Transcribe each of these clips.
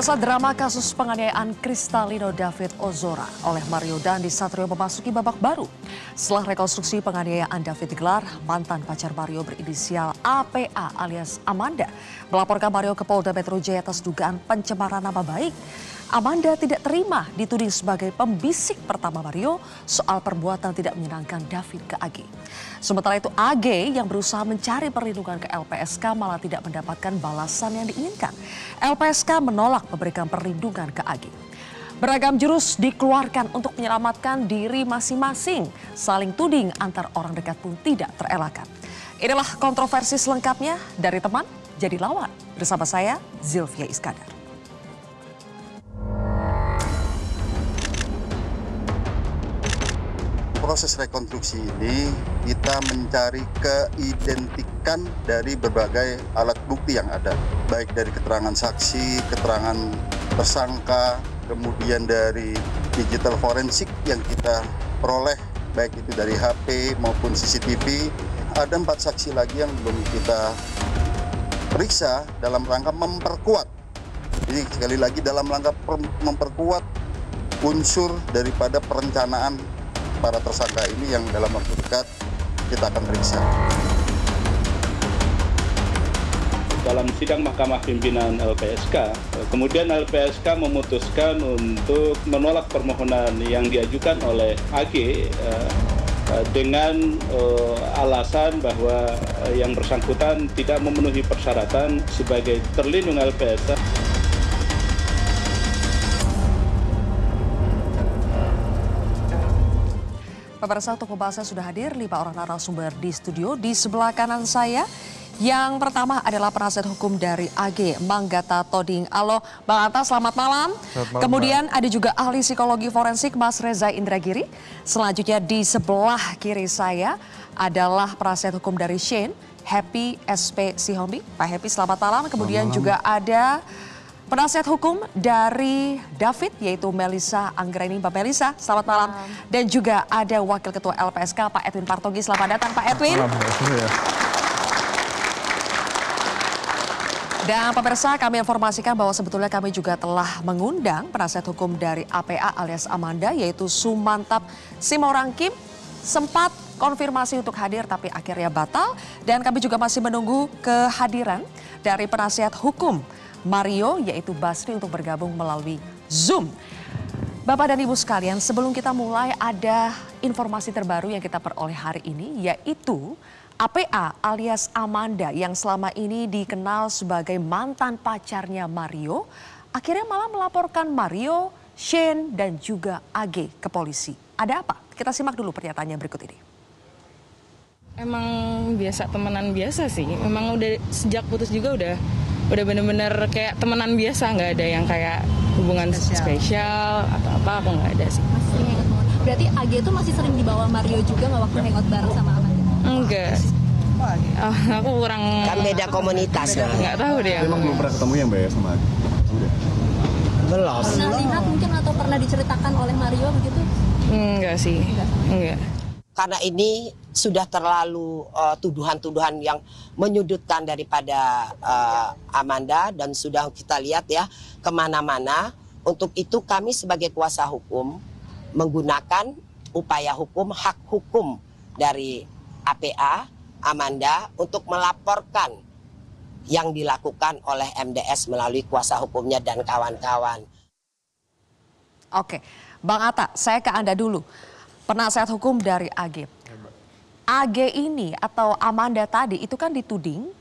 Pemirsa drama kasus penganiayaan Kristalino David Ozora oleh Mario Dandi Satrio memasuki babak baru. Setelah rekonstruksi penganiayaan David gelar, mantan pacar Mario berinisial APA alias Amanda melaporkan Mario ke Polda Metro Jaya atas dugaan pencemaran nama baik. Amanda tidak terima dituding sebagai pembisik pertama Mario soal perbuatan tidak menyenangkan David ke Ag. Sementara itu Ag yang berusaha mencari perlindungan ke LPSK malah tidak mendapatkan balasan yang diinginkan. LPSK menolak memberikan perlindungan ke Ag. Beragam jurus dikeluarkan untuk menyelamatkan diri masing-masing. Saling tuding antar orang dekat pun tidak terelakkan. Inilah kontroversi selengkapnya dari teman jadi lawan. Bersama saya, Zilvia Iskandar. proses rekonstruksi ini kita mencari keidentikan dari berbagai alat bukti yang ada, baik dari keterangan saksi, keterangan tersangka, kemudian dari digital forensik yang kita peroleh, baik itu dari HP maupun CCTV. Ada empat saksi lagi yang belum kita periksa dalam rangka memperkuat. Jadi sekali lagi dalam rangka memperkuat unsur daripada perencanaan para tersangka ini yang dalam waktu dekat kita akan periksa. Dalam sidang Mahkamah Pimpinan LPSK, kemudian LPSK memutuskan untuk menolak permohonan yang diajukan oleh AG eh, eh, dengan eh, alasan bahwa yang bersangkutan tidak memenuhi persyaratan sebagai terlindung LPSK. Pemirsa untuk pembahasan sudah hadir lima orang narasumber di studio. Di sebelah kanan saya yang pertama adalah penasihat hukum dari AG, Manggata Toding. Halo, Bang Atta, selamat malam. Selamat malam Kemudian Mbak. ada juga ahli psikologi forensik Mas Reza Indragiri. Selanjutnya di sebelah kiri saya adalah penasihat hukum dari Shane, Happy SP Sihombi. Pak Happy, selamat malam. Kemudian selamat malam. juga ada Penasihat hukum dari David yaitu Melisa Anggreni. Mbak Melisa, selamat malam. Dan juga ada Wakil Ketua LPSK Pak Edwin Partogi. Selamat datang Pak Edwin. Dan pemirsa kami informasikan bahwa sebetulnya kami juga telah mengundang penasihat hukum dari APA alias Amanda yaitu Sumantap Simorangkim sempat konfirmasi untuk hadir tapi akhirnya batal dan kami juga masih menunggu kehadiran dari penasihat hukum Mario yaitu Basri untuk bergabung melalui Zoom. Bapak dan Ibu sekalian, sebelum kita mulai ada informasi terbaru yang kita peroleh hari ini yaitu APA alias Amanda yang selama ini dikenal sebagai mantan pacarnya Mario akhirnya malah melaporkan Mario, Shane dan juga AG ke polisi. Ada apa? Kita simak dulu pernyataannya berikut ini. Emang biasa temenan biasa sih. Memang udah sejak putus juga udah udah bener-bener kayak temenan biasa nggak ada yang kayak hubungan spesial, spesial atau apa aku nggak ada sih berarti Agi itu masih sering dibawa Mario juga nggak waktu hangout bareng sama Amanda enggak Oh, aku kurang kan beda komunitas ya nggak tahu dia emang belum pernah ketemu yang mbak sama Agi belum pernah lihat mungkin atau pernah diceritakan oleh Mario begitu enggak sih enggak, enggak karena ini sudah terlalu eh, tuduhan-tuduhan yang menyudutkan daripada uh, Amanda dan sudah kita lihat ya kemana-mana. Untuk itu kami sebagai kuasa hukum menggunakan upaya hukum hak hukum dari APA Amanda untuk melaporkan yang dilakukan oleh MDS melalui kuasa hukumnya dan kawan-kawan. Oke, Bang Atta, saya ke Anda dulu penasehat hukum dari AG. AG ini atau Amanda tadi itu kan dituding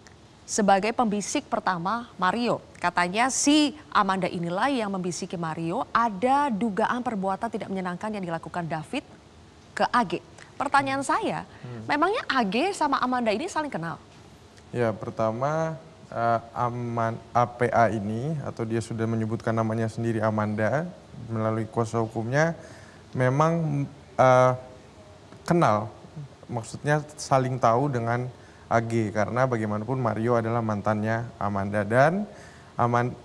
sebagai pembisik pertama Mario. Katanya si Amanda inilah yang membisiki Mario ada dugaan perbuatan tidak menyenangkan yang dilakukan David ke AG. Pertanyaan saya, hmm. memangnya AG sama Amanda ini saling kenal? Ya, pertama uh, Aman, APA ini atau dia sudah menyebutkan namanya sendiri Amanda melalui kuasa hukumnya memang uh, kenal, maksudnya saling tahu dengan AG karena bagaimanapun Mario adalah mantannya Amanda dan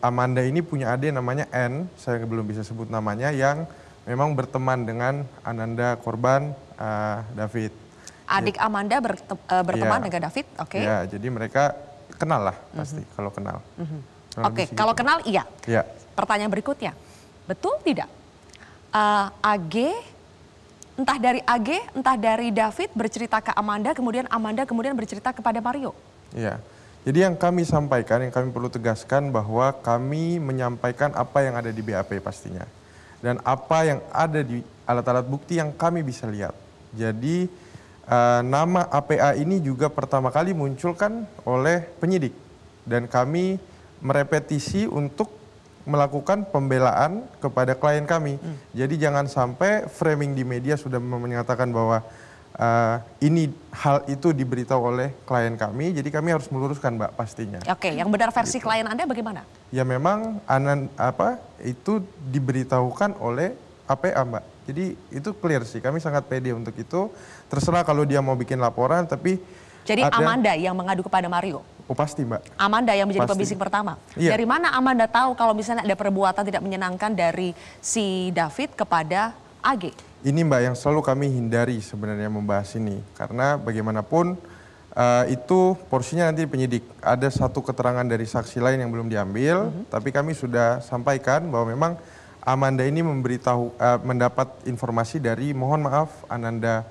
Amanda ini punya adik namanya N, saya belum bisa sebut namanya yang memang berteman dengan Ananda korban uh, David. Adik Amanda eh, berteman ya, dengan David, oke? Okay. Ya, jadi mereka kenal lah mhm. pasti mm -hmm. kalau kenal. Mm -hmm. Oke, okay, kalau kenal iya. Ya. Pertanyaan berikutnya, betul tidak uh, AG entah dari AG, entah dari David bercerita ke Amanda, kemudian Amanda kemudian bercerita kepada Mario. Iya. Jadi yang kami sampaikan, yang kami perlu tegaskan bahwa kami menyampaikan apa yang ada di BAP pastinya. Dan apa yang ada di alat-alat bukti yang kami bisa lihat. Jadi uh, nama APA ini juga pertama kali munculkan oleh penyidik. Dan kami merepetisi untuk melakukan pembelaan kepada klien kami. Hmm. Jadi jangan sampai framing di media sudah menyatakan bahwa uh, ini hal itu diberitahu oleh klien kami, jadi kami harus meluruskan, Mbak, pastinya. Oke, yang benar versi gitu. klien Anda bagaimana? Ya memang anan apa itu diberitahukan oleh APA, Mbak. Jadi itu clear sih, kami sangat pede untuk itu. Terserah kalau dia mau bikin laporan, tapi jadi ada, Amanda yang mengadu kepada Mario. Oh pasti mbak. Amanda yang menjadi pasti. pembisik pertama. Iya. Dari mana Amanda tahu kalau misalnya ada perbuatan tidak menyenangkan dari si David kepada AG? Ini mbak yang selalu kami hindari sebenarnya membahas ini. Karena bagaimanapun uh, itu porsinya nanti penyidik. Ada satu keterangan dari saksi lain yang belum diambil. Mm -hmm. Tapi kami sudah sampaikan bahwa memang Amanda ini memberitahu, uh, mendapat informasi dari mohon maaf Ananda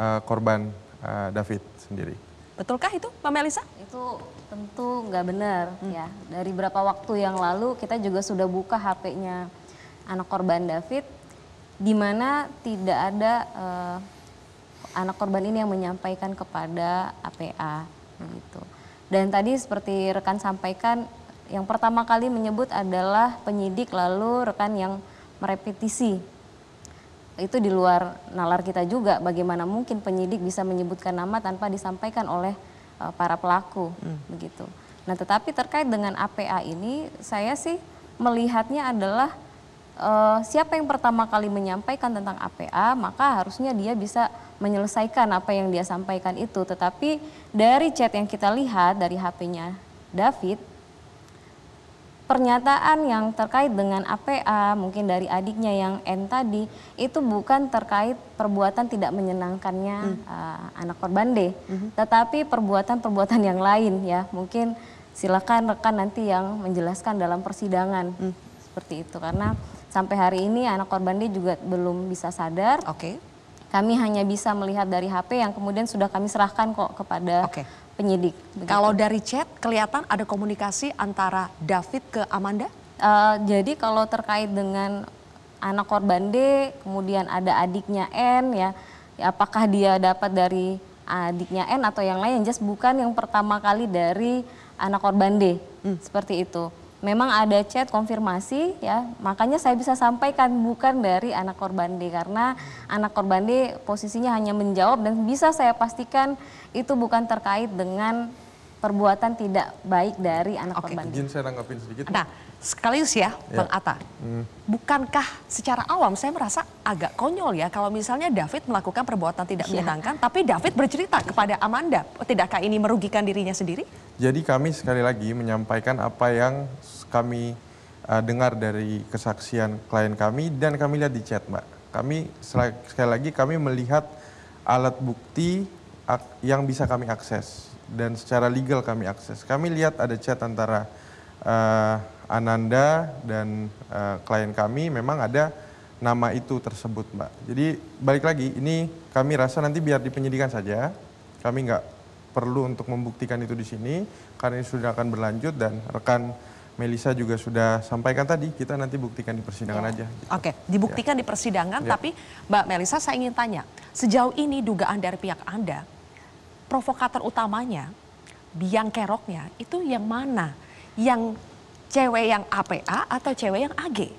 uh, korban uh, David sendiri. Betulkah itu Mbak Melisa? Itu tentu nggak benar hmm. ya. Dari berapa waktu yang lalu kita juga sudah buka HP-nya anak korban David, di mana tidak ada uh, anak korban ini yang menyampaikan kepada APA gitu. Dan tadi seperti rekan sampaikan, yang pertama kali menyebut adalah penyidik lalu rekan yang merepetisi itu di luar nalar kita juga bagaimana mungkin penyidik bisa menyebutkan nama tanpa disampaikan oleh uh, para pelaku hmm. begitu. Nah, tetapi terkait dengan APA ini saya sih melihatnya adalah uh, siapa yang pertama kali menyampaikan tentang APA, maka harusnya dia bisa menyelesaikan apa yang dia sampaikan itu. Tetapi dari chat yang kita lihat dari HP-nya David pernyataan yang terkait dengan APA, mungkin dari adiknya yang N tadi, itu bukan terkait perbuatan tidak menyenangkannya hmm. uh, anak korban D, -hmm. tetapi perbuatan-perbuatan yang lain ya. Mungkin silakan rekan nanti yang menjelaskan dalam persidangan. hmm. Seperti itu, karena sampai hari ini anak korban D juga belum bisa sadar. Oke. Okay. Kami hanya bisa melihat dari HP yang kemudian sudah kami serahkan kok kepada okay penyidik. Begitu. Kalau dari chat kelihatan ada komunikasi antara David ke Amanda? Uh, jadi kalau terkait dengan anak korban D, kemudian ada adiknya N ya, apakah dia dapat dari adiknya N atau yang lain, just bukan yang pertama kali dari anak korban D, hmm. seperti itu. Memang ada chat konfirmasi ya, makanya saya bisa sampaikan bukan dari anak korban D karena anak korban D posisinya hanya menjawab dan bisa saya pastikan itu bukan terkait dengan perbuatan tidak baik dari anak Oke, korban. Izin saya tanggapin sedikit. Nah, sekaligus ya, ya. Bang Atta. Hmm. Bukankah secara awam saya merasa agak konyol ya kalau misalnya David melakukan perbuatan tidak ya. menyenangkan, tapi David bercerita kepada Amanda, tidakkah ini merugikan dirinya sendiri? Jadi kami sekali lagi menyampaikan apa yang kami uh, dengar dari kesaksian klien kami dan kami lihat di chat, Mbak. Kami sekali lagi kami melihat alat bukti yang bisa kami akses dan secara legal kami akses. Kami lihat ada chat antara uh, Ananda dan uh, klien kami memang ada nama itu tersebut, Mbak. Jadi balik lagi, ini kami rasa nanti biar di penyidikan saja. Kami nggak perlu untuk membuktikan itu di sini karena ini sudah akan berlanjut dan rekan Melisa juga sudah sampaikan tadi, kita nanti buktikan di persidangan ya. aja. Gitu. Oke, ya. dibuktikan ya. di persidangan, ya. tapi Mbak Melisa saya ingin tanya, sejauh ini dugaan dari pihak Anda provokator utamanya, biang keroknya itu yang mana? Yang cewek yang APA atau cewek yang AG?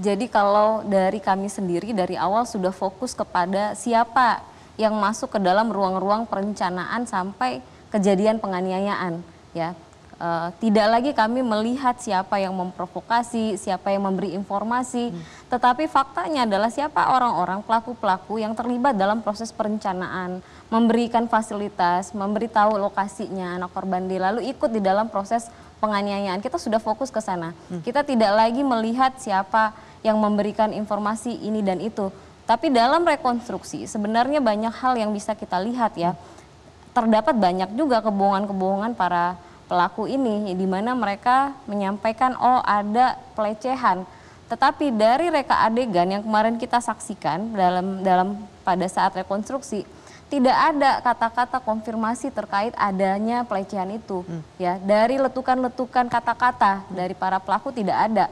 Jadi kalau dari kami sendiri dari awal sudah fokus kepada siapa yang masuk ke dalam ruang-ruang perencanaan sampai kejadian penganiayaan ya. E, tidak lagi kami melihat siapa yang memprovokasi, siapa yang memberi informasi, hmm. tetapi faktanya adalah siapa orang-orang pelaku-pelaku yang terlibat dalam proses perencanaan memberikan fasilitas, memberitahu lokasinya anak korban D lalu ikut di dalam proses penganiayaan. Kita sudah fokus ke sana. Hmm. Kita tidak lagi melihat siapa yang memberikan informasi ini dan itu. Tapi dalam rekonstruksi sebenarnya banyak hal yang bisa kita lihat ya. Terdapat banyak juga kebohongan-kebohongan para pelaku ini di mana mereka menyampaikan oh ada pelecehan. Tetapi dari reka adegan yang kemarin kita saksikan dalam dalam pada saat rekonstruksi tidak ada kata-kata konfirmasi terkait adanya pelecehan itu hmm. ya dari letukan-letukan kata-kata hmm. dari para pelaku tidak ada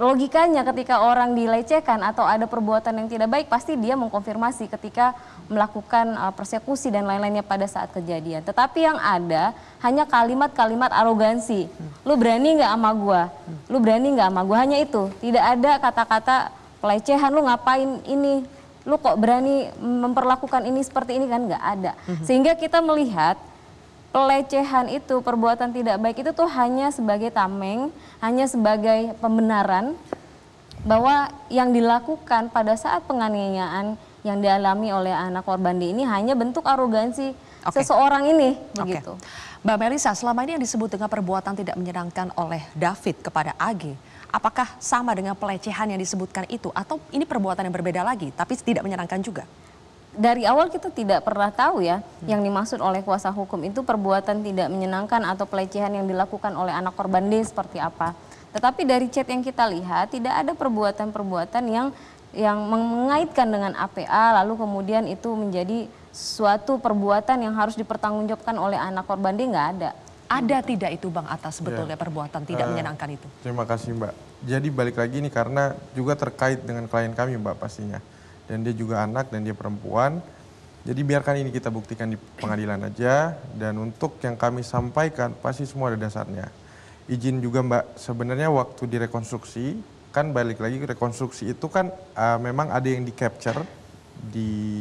logikanya ketika orang dilecehkan atau ada perbuatan yang tidak baik pasti dia mengkonfirmasi ketika melakukan uh, persekusi dan lain-lainnya pada saat kejadian tetapi yang ada hanya kalimat-kalimat arogansi hmm. lu berani nggak sama gua hmm. lu berani nggak sama gua hanya itu tidak ada kata-kata pelecehan lu ngapain ini lu kok berani memperlakukan ini seperti ini kan nggak ada. Mhm. Sehingga kita melihat pelecehan itu, perbuatan tidak baik itu tuh hanya sebagai tameng, hanya sebagai pembenaran bahwa yang dilakukan pada saat penganiayaan yang dialami oleh anak korban di ini hanya bentuk arogansi okay. seseorang ini begitu. Mbak Melisa, selama ini yang disebut dengan perbuatan tidak menyenangkan oleh David kepada Ag Apakah sama dengan pelecehan yang disebutkan itu atau ini perbuatan yang berbeda lagi tapi tidak menyenangkan juga? dari awal kita tidak pernah tahu ya hmm. yang dimaksud oleh kuasa hukum itu perbuatan tidak menyenangkan atau pelecehan yang dilakukan oleh anak korban D seperti apa. Tetapi dari chat yang kita lihat tidak ada perbuatan-perbuatan yang yang mengaitkan dengan APA lalu kemudian itu menjadi suatu perbuatan yang harus dipertanggungjawabkan oleh anak korban D nggak ada. Ada tidak itu Bang Atas sebetulnya ya. perbuatan tidak uh, menyenangkan itu? Terima kasih Mbak. Jadi balik lagi nih karena juga terkait dengan klien kami Mbak pastinya. Dan dia juga anak dan dia perempuan. Jadi biarkan ini kita buktikan di pengadilan aja dan untuk yang kami sampaikan pasti semua ada dasarnya. Izin juga Mbak, sebenarnya waktu direkonstruksi kan balik lagi rekonstruksi itu kan uh, memang ada yang di capture di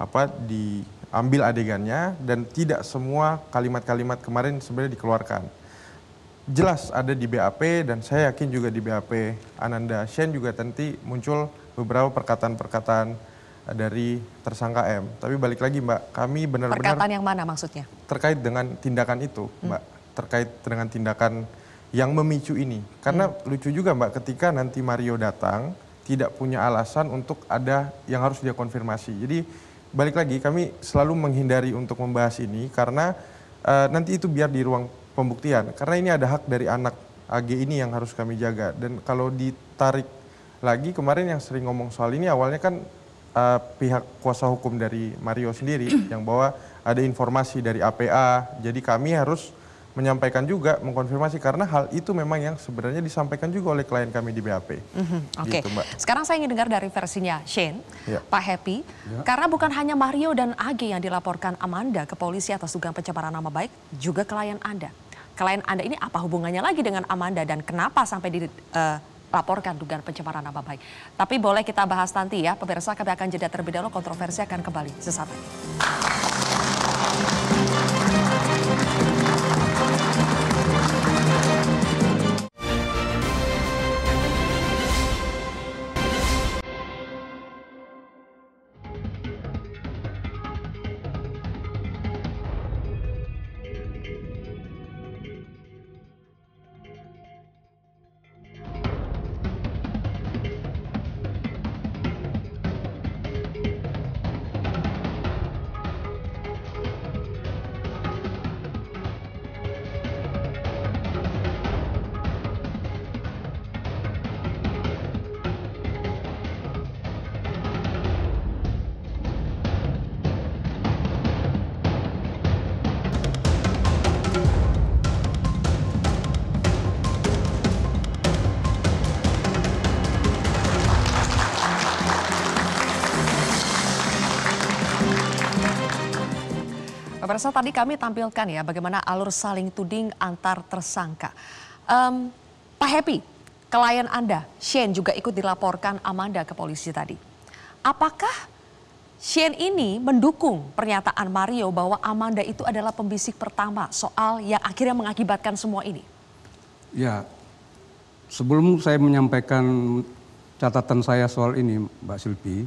apa di ambil adegannya dan tidak semua kalimat-kalimat kemarin sebenarnya dikeluarkan. Jelas ada di BAP dan saya yakin juga di BAP Ananda Shen juga nanti muncul beberapa perkataan-perkataan eh, dari tersangka M. Tapi balik lagi Mbak, kami benar-benar Perkataan yang mana maksudnya? Terkait dengan tindakan itu, hmm. Mbak. Hmm. Terkait dengan tindakan yang memicu ini. Karena hmm. lucu juga Mbak ketika nanti Mario datang tidak punya alasan untuk ada yang harus dia konfirmasi. Jadi balik lagi kami selalu menghindari untuk membahas ini karena uh, nanti itu biar di ruang pembuktian karena ini ada hak dari anak AG ini yang harus kami jaga dan kalau ditarik lagi kemarin yang sering ngomong soal ini awalnya kan uh, pihak kuasa hukum dari Mario sendiri yang bahwa ada informasi dari APA jadi kami harus menyampaikan juga mengkonfirmasi karena hal itu memang yang sebenarnya disampaikan juga oleh klien kami di BAP. Mm -hmm. Oke. Okay. Gitu, Sekarang saya ingin dengar dari versinya Shane, ya. Pak Happy, ya. karena bukan hanya Mario dan Agi yang dilaporkan Amanda ke polisi atas dugaan pencemaran nama baik, juga klien Anda. Klien Anda ini apa hubungannya lagi dengan Amanda dan kenapa sampai di uh, laporkan dugaan pencemaran nama baik. Tapi boleh kita bahas nanti ya, pemirsa kami akan jeda terlebih dahulu kontroversi akan kembali sesaat lagi. Pemirsa tadi kami tampilkan ya bagaimana alur saling tuding antar tersangka. Um, Pak Happy, klien Anda, Shane juga ikut dilaporkan Amanda ke polisi tadi. Apakah Shane ini mendukung pernyataan Mario bahwa Amanda itu adalah pembisik pertama soal yang akhirnya mengakibatkan semua ini? Ya, sebelum saya menyampaikan catatan saya soal ini, Mbak Silvi,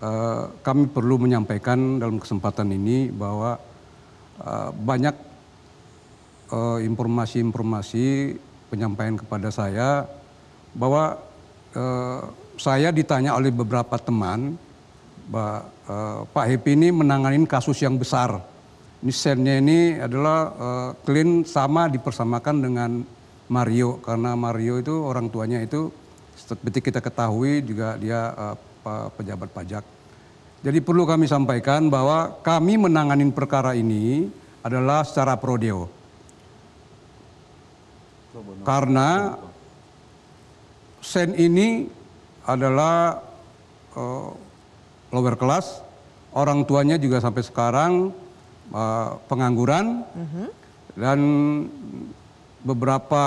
eh, kami perlu menyampaikan dalam kesempatan ini bahwa Eh, banyak eh, informasi-informasi penyampaian kepada saya bahwa eh, saya ditanya oleh beberapa teman Pak, uh, Pak Hepi ini menangani kasus yang besar. Misalnya ini adalah uh, sama dipersamakan dengan Mario karena Mario itu orang tuanya itu seperti kita ketahui juga dia uh, pejabat pajak. Jadi perlu kami sampaikan bahwa kami menangani perkara ini adalah secara prodeo. Karena sen ini adalah uh, lower class, orang tuanya juga sampai sekarang uh, pengangguran mm -hmm. dan beberapa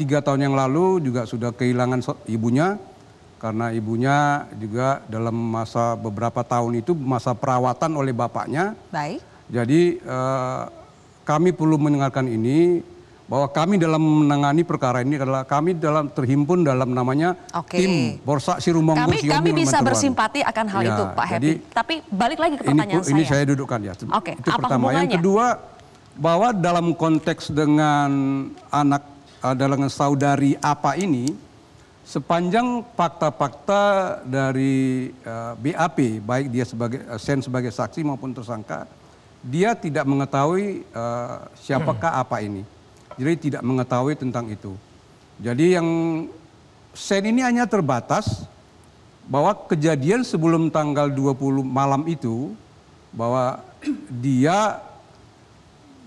tiga tahun yang lalu juga sudah kehilangan ibunya karena ibunya juga dalam masa beberapa tahun itu masa perawatan oleh bapaknya. Baik. Jadi eh, kami perlu mendengarkan ini bahwa kami dalam menangani perkara ini adalah kami dalam terhimpun dalam namanya okay. tim Borsa Sirumbang Kami Siomi, kami bisa bersimpati akan hal ya, itu Pak Happy. Jadi, Tapi balik lagi ke pertanyaan ini, saya. Ini saya dudukkan ya. Oke, okay. itu apa pertama. Yang kedua bahwa dalam konteks dengan anak eh, dalam saudari apa ini sepanjang fakta-fakta dari uh, eh, BAP baik dia sebagai uh, Sen sebagai saksi maupun tersangka dia tidak mengetahui uh, siapakah apa ini. Jadi tidak mengetahui tentang itu. Jadi yang Sen ini hanya terbatas bahwa kejadian sebelum tanggal 20 malam itu bahwa dia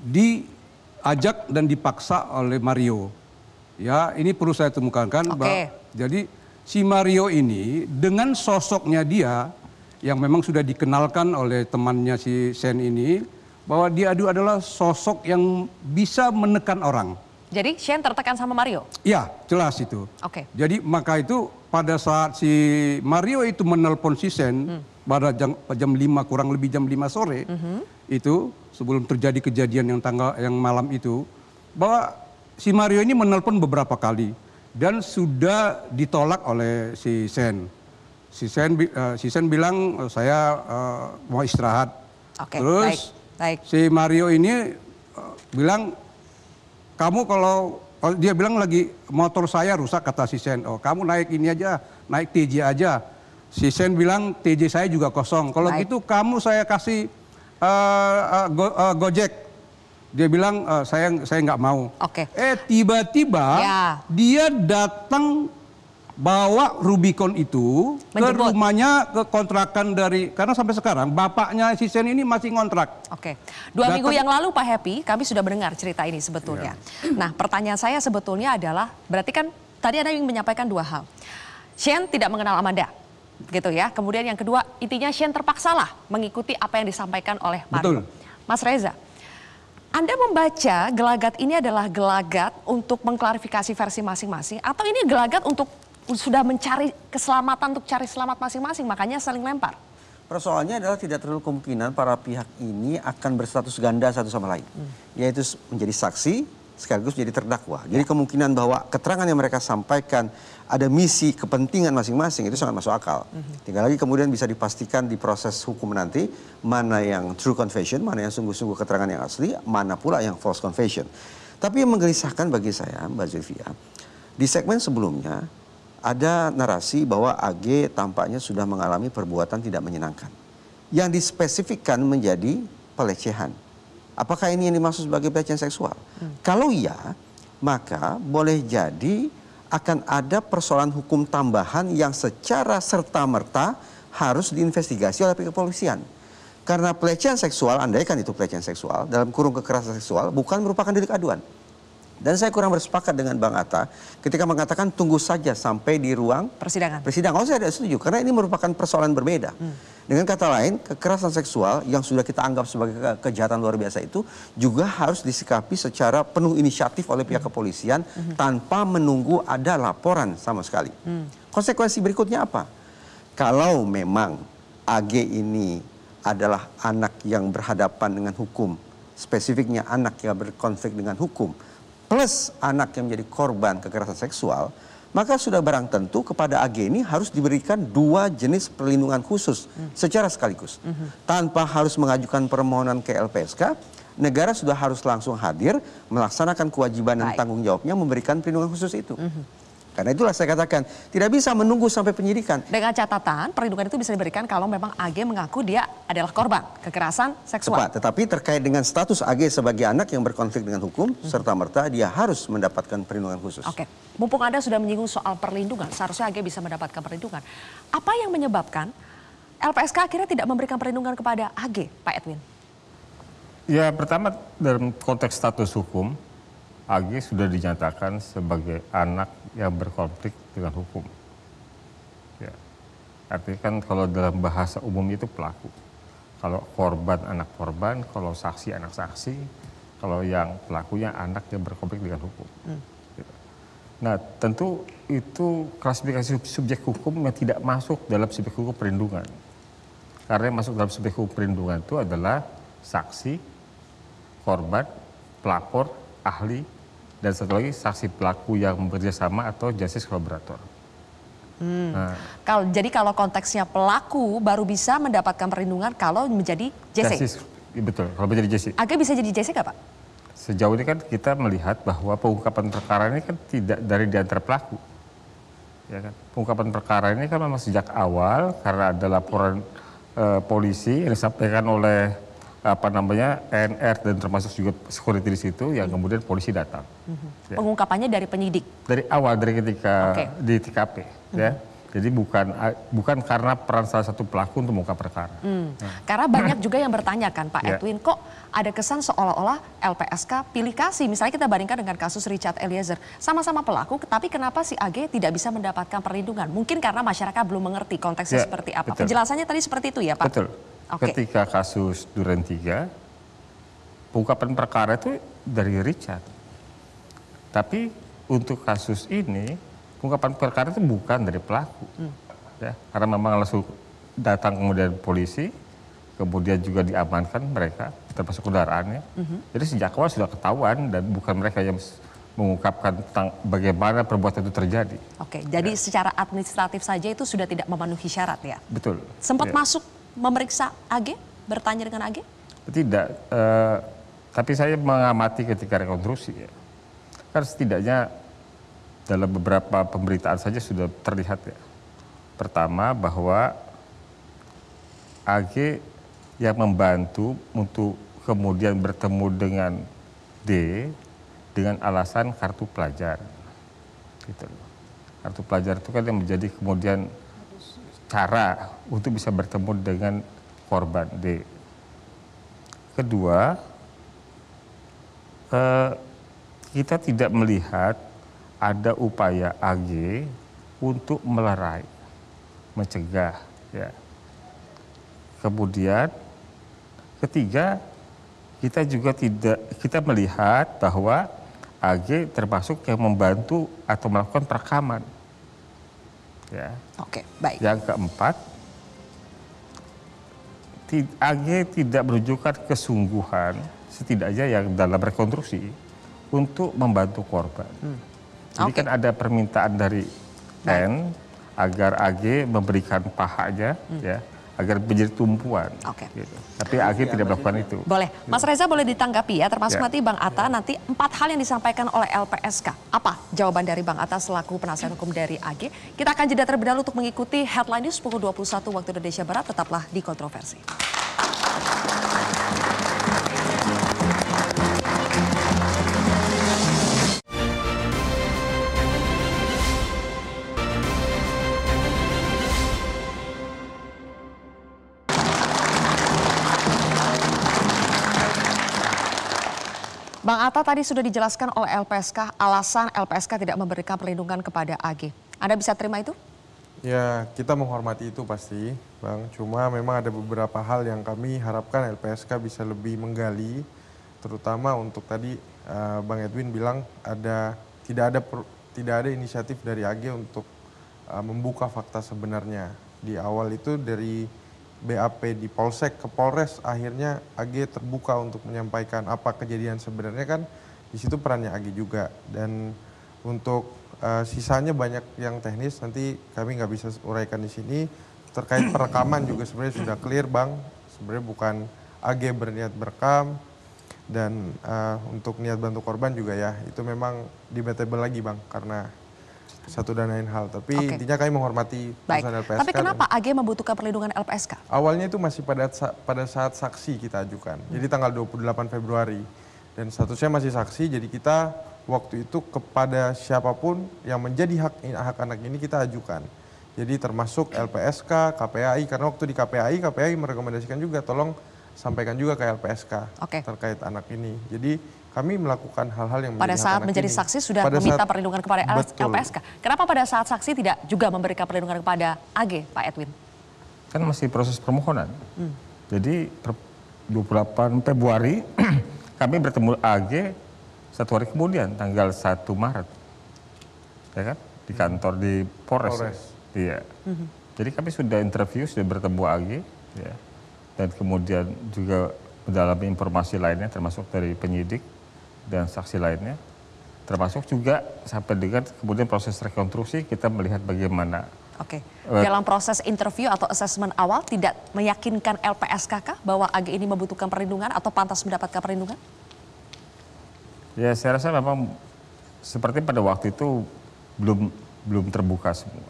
diajak dan dipaksa oleh Mario. Ya, ini perlu saya temukan kan okay. bahwa jadi si Mario ini dengan sosoknya dia yang memang sudah dikenalkan oleh temannya si Sen ini bahwa dia adu adalah sosok yang bisa menekan orang. Jadi Shen tertekan sama Mario? Iya, jelas itu. Oke. Okay. Jadi maka itu pada saat si Mario itu menelpon si Shen hmm. pada jam, jam 5 kurang lebih jam 5 sore hmm. itu sebelum terjadi kejadian yang tanggal yang malam itu bahwa si Mario ini menelpon beberapa kali dan sudah ditolak oleh si Sen. Si Sen, uh, si Sen bilang oh, saya uh, mau istirahat. Okay, Terus baik, baik. si Mario ini uh, bilang kamu kalau oh, dia bilang lagi motor saya rusak kata si Sen. Oh kamu naik ini aja, naik TJ aja. Si Sen bilang TJ saya juga kosong. Kalau gitu kamu saya kasih uh, uh, go, uh, gojek dia bilang e, saya saya nggak mau. Oke. Okay. Eh tiba-tiba ya. dia datang bawa Rubicon itu Menjemput. ke rumahnya ke kontrakan dari karena sampai sekarang bapaknya si Sen ini masih ngontrak. Oke. Dua Datang, minggu yang lalu Pak Happy kami sudah mendengar cerita ini sebetulnya. Iya. Nah, pertanyaan saya sebetulnya adalah berarti kan tadi ada yang menyampaikan dua hal. Shen tidak mengenal Amanda. Gitu ya. Kemudian yang kedua, intinya Shen terpaksalah mengikuti apa yang disampaikan oleh Mario. Betul. Mas Reza, anda membaca gelagat ini adalah gelagat untuk mengklarifikasi versi masing-masing atau ini gelagat untuk sudah mencari keselamatan untuk cari selamat masing-masing makanya saling lempar? Persoalannya adalah tidak terlalu kemungkinan para pihak ini akan berstatus ganda satu sama lain. Hmm. Yaitu menjadi saksi, sekaligus jadi terdakwa. Ya. Jadi kemungkinan bahwa keterangan yang mereka sampaikan ada misi kepentingan masing-masing itu sangat masuk akal. Mhm. Tinggal lagi kemudian bisa dipastikan di proses hukum nanti mana yang true confession, mana yang sungguh-sungguh keterangan yang asli, mana pula yang false confession. Tapi yang menggelisahkan bagi saya Mbak Zulfia, di segmen sebelumnya ada narasi bahwa AG tampaknya sudah mengalami perbuatan tidak menyenangkan. Yang dispesifikkan menjadi pelecehan. Apakah ini yang dimaksud sebagai pelecehan seksual? Hmm. Kalau iya, maka boleh jadi akan ada persoalan hukum tambahan yang secara serta-merta harus diinvestigasi oleh pihak kepolisian. Karena pelecehan seksual, andaikan itu pelecehan seksual, dalam kurung kekerasan seksual, bukan merupakan delik aduan. Dan saya kurang bersepakat dengan Bang Atta ketika mengatakan tunggu saja sampai di ruang persidangan. Persidangan, oh saya tidak setuju, karena ini merupakan persoalan berbeda. Hmm dengan kata lain, kekerasan seksual yang sudah kita anggap sebagai ke kejahatan luar biasa itu juga harus disikapi secara penuh inisiatif oleh pihak kepolisian hmm. tanpa menunggu ada laporan sama sekali. Mm. Konsekuensi berikutnya apa? Kalau memang AG ini adalah anak yang berhadapan dengan hukum, spesifiknya anak yang berkonflik dengan hukum, plus anak yang menjadi korban kekerasan seksual, maka sudah barang tentu kepada ag ini harus diberikan dua jenis perlindungan khusus hmm. secara sekaligus. Hmm. Tanpa harus mengajukan permohonan ke LPSK, negara sudah harus langsung hadir melaksanakan kewajiban dan tanggung jawabnya memberikan perlindungan khusus itu. Hmm. Karena itulah saya katakan, tidak bisa menunggu sampai penyidikan. Dengan catatan, perlindungan itu bisa diberikan kalau memang AG mengaku dia adalah korban kekerasan seksual. Tepat, tetapi terkait dengan status AG sebagai anak yang berkonflik dengan hukum, hmm. serta-merta dia harus mendapatkan perlindungan khusus. Oke, mumpung Anda sudah menyinggung soal perlindungan, seharusnya AG bisa mendapatkan perlindungan. Apa yang menyebabkan LPSK akhirnya tidak memberikan perlindungan kepada AG, Pak Edwin? Ya, pertama dalam konteks status hukum, AG sudah dinyatakan sebagai anak yang berkonflik dengan hukum. Ya. Artinya kan kalau dalam bahasa umum itu pelaku. Kalau korban anak korban, kalau saksi anak saksi, kalau yang pelakunya anak yang berkonflik dengan hukum. Hmm. Ya. Nah tentu itu klasifikasi subjek hukum yang tidak masuk dalam subjek hukum perlindungan. Karena yang masuk dalam subjek hukum perlindungan itu adalah saksi, korban, pelapor, ahli, dan satu lagi saksi pelaku yang bekerja sama atau justice kolaborator. Hmm. Nah, kalau jadi kalau konteksnya pelaku baru bisa mendapatkan perlindungan kalau menjadi JC. Justice, iya, betul, kalau menjadi JC. Agak bisa jadi JC nggak Pak? Sejauh ini kan kita melihat bahwa pengungkapan perkara ini kan tidak dari di antara pelaku. Ya kan? Pengungkapan perkara ini kan memang sejak awal karena ada laporan eh, polisi yang disampaikan oleh apa namanya NR dan termasuk juga security di situ yang kemudian polisi datang. hmm Ya. Pengungkapannya dari penyidik. Dari awal dari ketika okay. di TKP hmm ya. Mm-hmm. Jadi bukan bukan karena peran salah satu pelaku untuk muka perkara. Mm. Ya. Karena banyak juga yang bertanya kan Pak ya. Edwin kok ada kesan seolah-olah LPSK pilih kasih. Misalnya kita bandingkan dengan kasus Richard Eliezer, sama-sama pelaku, tapi kenapa si AG tidak bisa mendapatkan perlindungan? Mungkin karena masyarakat belum mengerti konteksnya yeah, seperti apa. Betul. Penjelasannya tadi seperti itu ya Pak. Betul. Okay. Ketika kasus Duren 3, pengungkapan perkara itu dari Richard. Tapi untuk kasus ini, pengungkapan perkara itu bukan dari pelaku. Hmm. Ya, karena memang langsung datang kemudian polisi, kemudian juga diamankan mereka, termasuk kendaraannya. Hmm. Jadi sejak awal sudah ketahuan dan bukan mereka yang mengungkapkan tentang bagaimana perbuatan itu terjadi. Oke, jadi ya. secara administratif saja itu sudah tidak memenuhi syarat ya? Betul. Sempat ya. masuk memeriksa AG, bertanya dengan AG? Tidak, eh, tapi saya mengamati ketika rekonstruksi ya. Kan setidaknya dalam beberapa pemberitaan saja sudah terlihat ya. Pertama bahwa AG yang membantu untuk kemudian bertemu dengan D dengan alasan kartu pelajar. Gitu. Kartu pelajar itu kan yang menjadi kemudian cara untuk bisa bertemu dengan korban D. Kedua, eh, kita tidak melihat ada upaya AG untuk melerai, mencegah. Ya. Kemudian ketiga, kita juga tidak kita melihat bahwa AG termasuk yang membantu atau melakukan perekaman Ya. Oke, baik. Yang keempat, AG tidak menunjukkan kesungguhan setidaknya yang dalam rekonstruksi untuk membantu korban. Hmm. Jadi okay. kan ada permintaan dari N agar AG memberikan pahanya hmm. ya agar menjadi tumpuan. Oke. Okay. Gitu. Tapi Ag tidak melakukan itu. Boleh, Mas Reza boleh ditanggapi ya, termasuk ya. nanti Bang Atta nanti empat hal yang disampaikan oleh LPSK. Apa jawaban dari Bang Atta selaku penasihat hukum dari AG? Kita akan jeda terlebih dahulu untuk mengikuti headline news pukul 21 waktu Indonesia Barat. Tetaplah di kontroversi. Bang Atta tadi sudah dijelaskan oleh LPSK alasan LPSK tidak memberikan perlindungan kepada AG. Anda bisa terima itu? Ya, kita menghormati itu pasti, Bang. Cuma memang ada beberapa hal yang kami harapkan LPSK bisa lebih menggali, terutama untuk tadi uh, Bang Edwin bilang ada tidak ada per, tidak ada inisiatif dari AG untuk uh, membuka fakta sebenarnya. Di awal itu dari BAP di Polsek ke Polres akhirnya AG terbuka untuk menyampaikan apa kejadian sebenarnya kan di situ perannya AG juga dan untuk uh, sisanya banyak yang teknis nanti kami nggak bisa uraikan di sini terkait perekaman juga sebenarnya sudah clear bang sebenarnya bukan AG berniat berekam dan uh, untuk niat bantu korban juga ya itu memang debatable lagi bang karena satu dan lain hal. Tapi okay. intinya kami menghormati Baik. putusan LPSK. Tapi kenapa AG membutuhkan perlindungan LPSK? Awalnya itu masih pada pada saat saksi kita ajukan. Hmm. Jadi tanggal 28 Februari dan statusnya masih saksi. Jadi kita waktu itu kepada siapapun yang menjadi hak hak anak ini kita ajukan. Jadi termasuk LPSK, KPAI karena waktu di KPAI KPAI merekomendasikan juga tolong sampaikan juga ke LPSK okay. terkait anak ini. Jadi kami melakukan hal-hal yang pada saat menjadi ini. saksi sudah pada meminta saat, perlindungan kepada betul. LPSK. Kenapa pada saat saksi tidak juga memberikan perlindungan kepada AG, Pak Edwin? Kan masih proses permohonan. Hmm. Jadi per 28 Februari kami bertemu AG satu hari kemudian tanggal 1 Maret. Ya kan? Di kantor di Polres. Polres. Iya. Hmm. Jadi kami sudah interview, sudah bertemu AG ya. Dan kemudian juga mendalami informasi lainnya termasuk dari penyidik dan saksi lainnya. Termasuk juga sampai dengan kemudian proses rekonstruksi kita melihat bagaimana. Oke, eh, dalam proses interview atau assessment awal tidak meyakinkan LPSKK bahwa AG ini membutuhkan perlindungan atau pantas mendapatkan perlindungan? Ya, saya rasa memang seperti pada waktu itu belum belum terbuka semua.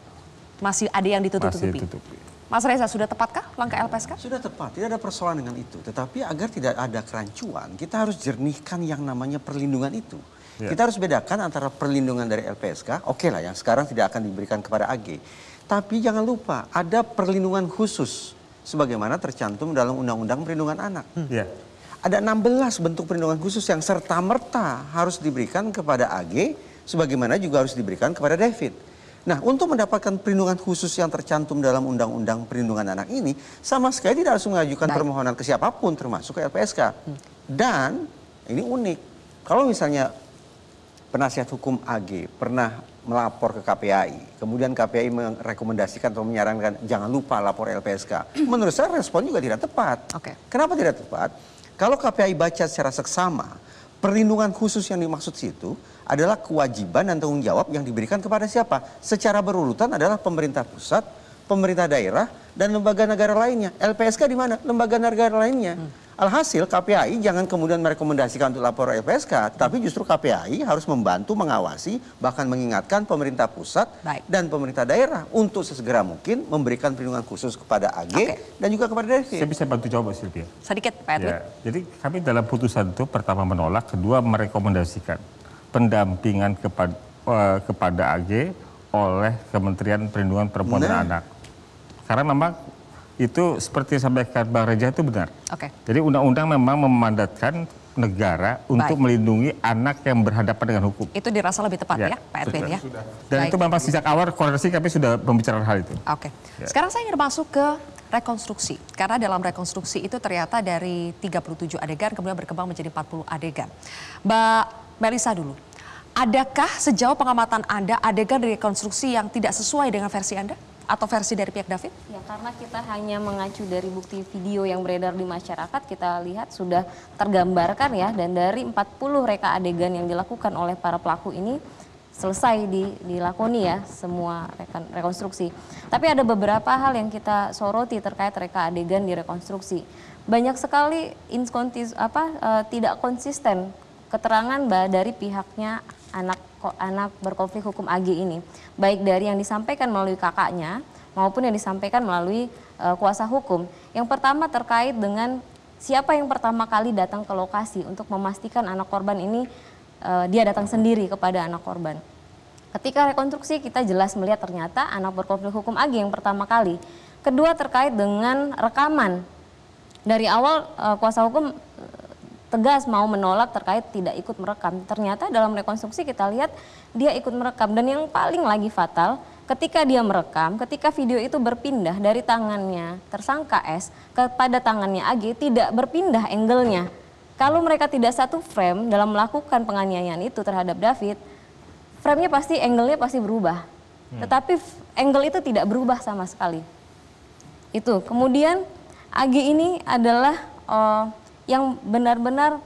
Masih ada yang ditutup-tutupi? ditutupi. Mas Reza, sudah tepatkah langkah LPSK? Sudah tepat, tidak ada persoalan dengan itu. Tetapi agar tidak ada kerancuan, kita harus jernihkan yang namanya perlindungan itu. Ya. Kita harus bedakan antara perlindungan dari LPSK, oke okay lah yang sekarang tidak akan diberikan kepada AG. Tapi jangan lupa, ada perlindungan khusus sebagaimana tercantum dalam Undang-Undang Perlindungan Anak. Hmm. Ya. Ada 16 bentuk perlindungan khusus yang serta-merta harus diberikan kepada AG, sebagaimana juga harus diberikan kepada David. Nah, untuk mendapatkan perlindungan khusus yang tercantum dalam Undang-Undang Perlindungan Anak ini, sama sekali tidak harus mengajukan Baik. permohonan ke siapapun, termasuk ke LPSK. Hmm. Dan ini unik, kalau misalnya penasihat hukum AG pernah melapor ke KPAI kemudian KPAI merekomendasikan atau menyarankan jangan lupa lapor LPSK. Menurut saya respon juga tidak tepat. Okay. Kenapa tidak tepat? Kalau KPAI baca secara seksama, perlindungan khusus yang dimaksud situ adalah kewajiban dan tanggung jawab yang diberikan kepada siapa? Secara berurutan adalah pemerintah pusat, pemerintah daerah, dan lembaga negara lainnya. LPSK di mana? Lembaga negara lainnya. Hmm. Alhasil KPAI jangan kemudian merekomendasikan untuk lapor LPSK, tapi justru KPAI harus membantu mengawasi bahkan mengingatkan pemerintah pusat Baik. dan pemerintah daerah untuk sesegera mungkin memberikan perlindungan khusus kepada AG okay. dan juga kepada Devi. Saya bisa bantu jawab Silvia. Sedikit Pak Edwin. Ya, jadi kami dalam putusan itu pertama menolak, kedua merekomendasikan pendampingan eh, kepada uh, kepada AG oleh Kementerian Perlindungan Perempuan dan Anak. Karena memang itu seperti sampaikan Bang Reja itu benar. Okay. Jadi undang-undang memang memandatkan negara Baik. untuk melindungi anak yang berhadapan dengan hukum. Itu dirasa lebih tepat ya, ya Pak Edwin ya. Dan Baik. itu memang sejak awal koordinasi kami sudah membicarakan hal itu. Oke. Okay. Ya. Sekarang saya ingin masuk ke rekonstruksi. Karena dalam rekonstruksi itu ternyata dari 37 adegan kemudian berkembang menjadi 40 adegan. Mbak Melisa dulu. Adakah sejauh pengamatan Anda adegan rekonstruksi yang tidak sesuai dengan versi Anda? atau versi dari pihak David? Ya, karena kita hanya mengacu dari bukti video yang beredar di masyarakat, kita lihat sudah tergambarkan ya, dan dari 40 reka adegan yang dilakukan oleh para pelaku ini, selesai di, dilakoni ya semua rekan, rekonstruksi. Tapi ada beberapa hal yang kita soroti terkait reka adegan di rekonstruksi. Banyak sekali apa e, tidak konsisten keterangan bah, dari pihaknya anak anak berkonflik hukum AG ini, baik dari yang disampaikan melalui kakaknya maupun yang disampaikan melalui uh, kuasa hukum. Yang pertama terkait dengan siapa yang pertama kali datang ke lokasi untuk memastikan anak korban ini uh, dia datang sendiri kepada anak korban. Ketika rekonstruksi kita jelas melihat ternyata anak berkonflik hukum AG yang pertama kali. Kedua terkait dengan rekaman. Dari awal uh, kuasa hukum tegas mau menolak terkait tidak ikut merekam. Ternyata dalam rekonstruksi kita lihat dia ikut merekam dan yang paling lagi fatal ketika dia merekam, ketika video itu berpindah dari tangannya tersangka S kepada tangannya AG tidak berpindah angle-nya. Kalau mereka tidak satu frame dalam melakukan penganiayaan itu terhadap David, frame-nya pasti angle-nya pasti berubah. Hmm. Tetapi angle itu tidak berubah sama sekali. Itu. Kemudian AG ini adalah uh, yang benar-benar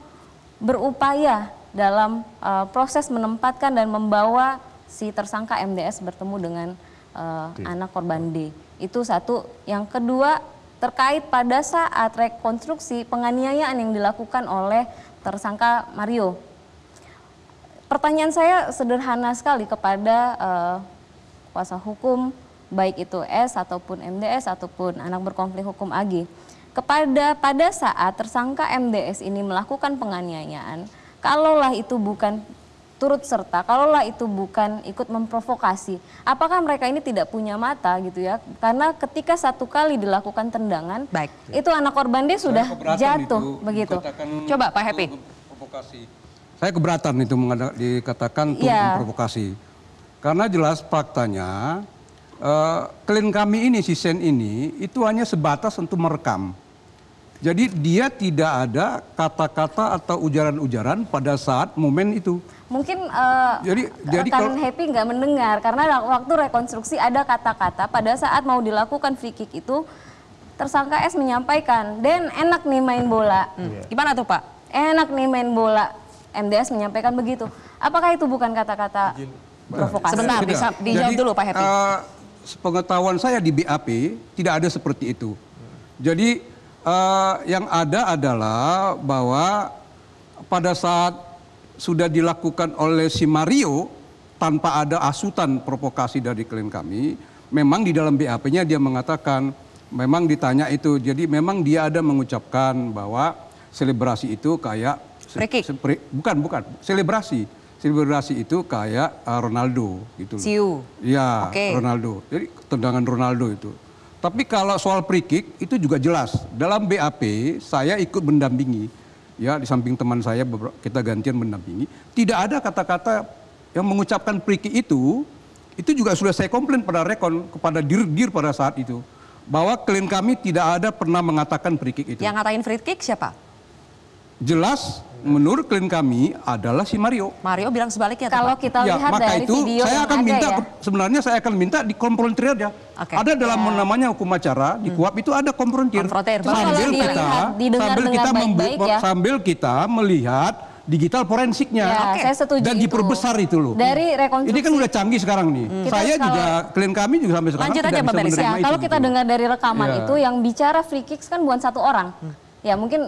berupaya dalam uh, proses menempatkan dan membawa si tersangka MDS bertemu dengan uh, anak korban D. Itu satu. Yang kedua terkait pada saat rekonstruksi penganiayaan yang dilakukan oleh tersangka Mario. Pertanyaan saya sederhana sekali kepada uh, kuasa hukum baik itu S ataupun MDS ataupun anak berkonflik hukum AG kepada pada saat tersangka MDS ini melakukan penganiayaan, kalaulah itu bukan turut serta, kalaulah itu bukan ikut memprovokasi, apakah mereka ini tidak punya mata gitu ya? Karena ketika satu kali dilakukan tendangan, Baik. itu anak korban dia sudah jatuh itu, begitu. Coba Pak Happy. Saya keberatan itu dikatakan turut yeah. memprovokasi. Karena jelas faktanya eh, klien kami ini, si Sen ini, itu hanya sebatas untuk merekam jadi dia tidak ada kata-kata atau ujaran-ujaran pada saat momen itu. Mungkin uh, jadi, jadi kalau, Happy nggak mendengar karena waktu rekonstruksi ada kata-kata pada saat mau dilakukan free kick itu tersangka S menyampaikan, dan enak nih main bola." Hmm. Iya. Gimana tuh, Pak? Enak nih main bola. MDS menyampaikan begitu. Apakah itu bukan kata-kata provokasi? Sebentar, bisa dijawab dulu Pak Happy. Uh, eh, pengetahuan saya di BAP tidak ada seperti itu. Jadi uh, yang ada adalah bahwa pada saat sudah dilakukan oleh si Mario tanpa ada asutan provokasi dari klien kami, memang di dalam BAP-nya dia mengatakan memang ditanya itu. Jadi memang dia ada mengucapkan bahwa selebrasi itu kayak se, bukan bukan selebrasi. Selebrasi itu kayak uh, Ronaldo gitu. Siu. Ya, okay. Ronaldo. Jadi tendangan Ronaldo itu. Tapi kalau soal prikik itu juga jelas. Dalam BAP saya ikut mendampingi. Ya, di samping teman saya kita gantian mendampingi. Tidak ada kata-kata yang mengucapkan prikik itu itu juga sudah saya komplain pada rekon kepada dir-dir pada saat itu bahwa klien kami tidak ada pernah mengatakan prikik itu. Yang ngatain free kick siapa? Jelas menurut klien kami adalah si Mario. Mario bilang sebaliknya. Kalau kita ya, lihat ya, maka dari itu, video saya akan minta ya? sebenarnya saya akan minta di konfrontir aja. Ya. Okay. Ada dalam yeah. namanya hukum acara di hmm. kuap itu ada konfrontir. Sambil kita sambil kita baik -baik, ya. sambil kita melihat digital forensiknya. Ya, okay. saya setuju Dan diperbesar itu loh. Dari rekonstruksi. Ini kan udah canggih sekarang nih. Hmm. Saya kalau, juga, klien kami juga sampai sekarang lanjut aja, Bapak menerima ya, itu. Kalau kita gitu dengar dari rekaman ya. itu, yang bicara free kicks kan bukan satu orang. Hmm. Ya mungkin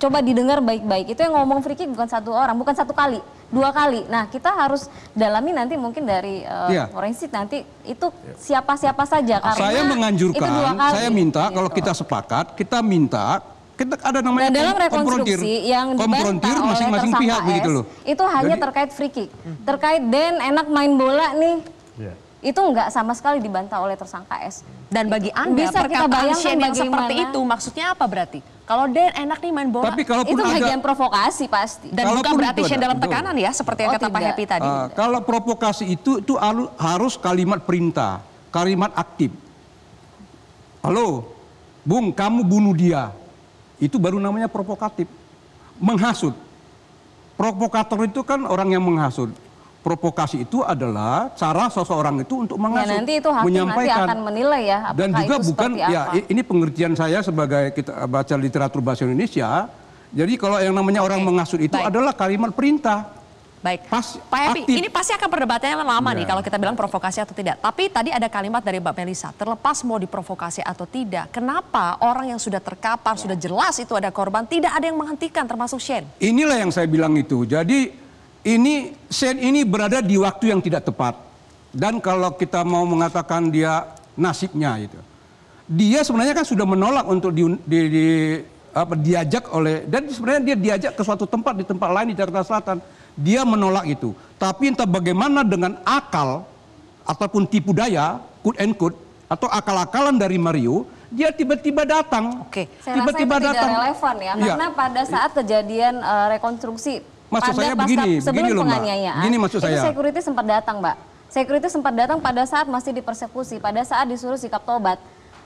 coba didengar baik-baik. Itu yang ngomong free kick bukan satu orang, bukan satu kali, dua kali. Nah, kita harus dalami nanti mungkin dari uh, eh, yeah. forensik nanti itu siapa-siapa saja karena Saya menganjurkan, saya minta gitu. kalau kita sepakat, kita minta kita ada namanya nah, dalam rekonstruksi yang konfrontir masing-masing pihak begitu loh. Itu hanya Jadi, terkait free kick. Terkait Den enak main bola nih itu nggak sama sekali dibantah oleh tersangka S. Dan bagi gitu. Anda bisa kita bayangkan yang seperti itu maksudnya apa berarti? Kalau Den enak nih main bola, Tapi itu ada, bagian provokasi pasti. Dan bukan berarti Shane dalam tekanan ya seperti yang oh, kata tidak. Pak Happy tadi. Uh, kalau provokasi itu itu harus kalimat perintah, kalimat aktif. Halo, Bung, kamu bunuh dia. Itu baru namanya provokatif. Menghasut. Provokator itu kan orang yang menghasut provokasi itu adalah cara seseorang itu untuk ya, mengasuh, ya, nanti itu hakim menyampaikan nanti akan menilai ya dan juga itu bukan ya, apa. ya ini pengertian saya sebagai kita baca literatur bahasa Indonesia. Jadi kalau yang namanya orang mengasuh itu Baik. adalah kalimat perintah. Baik, Pas, Pak Epi, ini pasti akan perdebatannya lama ya. nih kalau kita bilang provokasi atau tidak. Tapi tadi ada kalimat dari Mbak Melisa, terlepas mau diprovokasi atau tidak, kenapa orang yang sudah terkapar, ya. sudah jelas itu ada korban, tidak ada yang menghentikan termasuk Shen? Inilah yang saya bilang itu. Jadi ini sen ini berada di waktu yang tidak tepat. Dan kalau kita mau mengatakan dia nasibnya itu, dia sebenarnya kan sudah menolak untuk di, di, di apa, diajak oleh dan sebenarnya dia diajak ke suatu tempat di tempat lain di Jakarta Selatan. Dia menolak itu. Tapi entah bagaimana dengan akal ataupun tipu daya, quote and quote, atau akal-akalan dari Mario, dia tiba-tiba datang. Oke, tiba-tiba datang. Tidak relevan ya, ya, karena pada saat kejadian uh, rekonstruksi Maksud saya begini, begini loh Mbak. Begini maksud saya. security sempat datang Mbak. Security sempat datang pada saat masih dipersekusi, pada saat disuruh sikap tobat.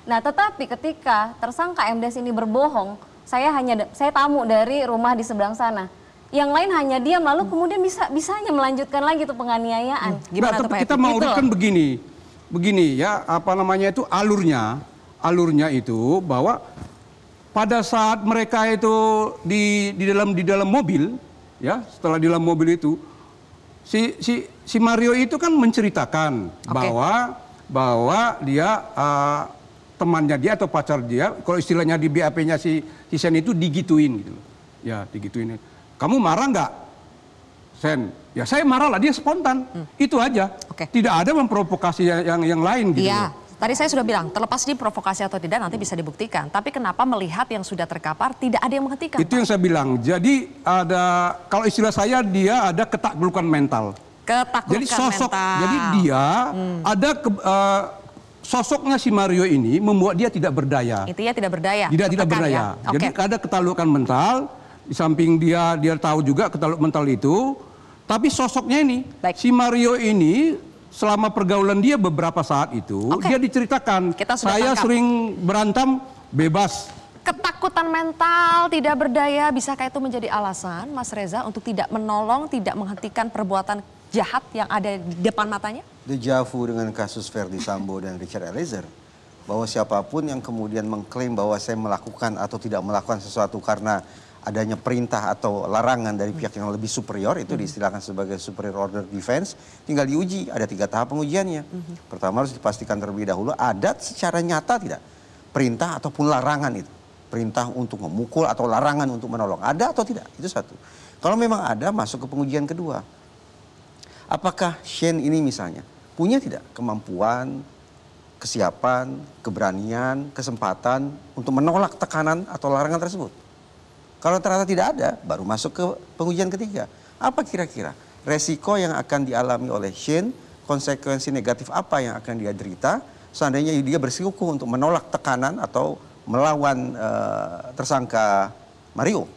Nah, tetapi ketika tersangka MDs ini berbohong, saya hanya saya tamu dari rumah di seberang sana. Yang lain hanya diam lalu kemudian bisa bisanya melanjutkan lagi tuh penganiayaan. Nah, Gimana nah, tuh, Pak kita mau gitu. urutkan begini. Begini ya, apa namanya itu alurnya, alurnya itu bahwa pada saat mereka itu di di dalam di dalam mobil ya setelah di dalam mobil itu si si si Mario itu kan menceritakan okay. bahwa bahwa dia uh, temannya dia atau pacar dia kalau istilahnya di BAP-nya si si Sen itu digituin gitu Ya, digituin. Kamu marah nggak? Sen, ya saya marah lah dia spontan. Hmm. Itu aja. Okay. Tidak ada memprovokasi yang yang, yang lain gitu. Yeah. Tadi saya sudah bilang, terlepas di provokasi atau tidak nanti bisa dibuktikan. Tapi kenapa melihat yang sudah terkapar tidak ada yang menghentikan? Itu Pak? yang saya bilang. Jadi ada kalau istilah saya dia ada ketaklukan mental. Ketaklukan jadi sosok, mental. Jadi dia hmm. ada ke, uh, sosoknya si Mario ini membuat dia tidak berdaya. Intinya tidak berdaya. Tidak tidak berdaya. Ya? Jadi okay. ada ketaklukan mental. Di samping dia dia tahu juga ketaklukan mental itu. Tapi sosoknya ini, Baik. si Mario ini selama pergaulan dia beberapa saat itu okay. dia diceritakan Kita saya tangkap. sering berantem bebas ketakutan mental, tidak berdaya, bisakah itu menjadi alasan Mas Reza untuk tidak menolong, tidak menghentikan perbuatan jahat yang ada di depan matanya? Dejavu dengan kasus Ferdi Sambo dan Richard Eliezer. Bahwa siapapun yang kemudian mengklaim bahwa saya melakukan atau tidak melakukan sesuatu karena adanya perintah atau larangan dari pihak yang lebih superior itu diistilahkan sebagai superior order defense tinggal diuji ada tiga tahap pengujiannya pertama harus dipastikan terlebih dahulu ada secara nyata tidak perintah ataupun larangan itu perintah untuk memukul atau larangan untuk menolong ada atau tidak itu satu kalau memang ada masuk ke pengujian kedua apakah Shane ini misalnya punya tidak kemampuan kesiapan keberanian kesempatan untuk menolak tekanan atau larangan tersebut kalau ternyata tidak ada, baru masuk ke pengujian ketiga. Apa kira-kira resiko yang akan dialami oleh Shane, konsekuensi negatif apa yang akan dia derita, seandainya dia bersikukuh untuk menolak tekanan atau melawan uh, tersangka Mario.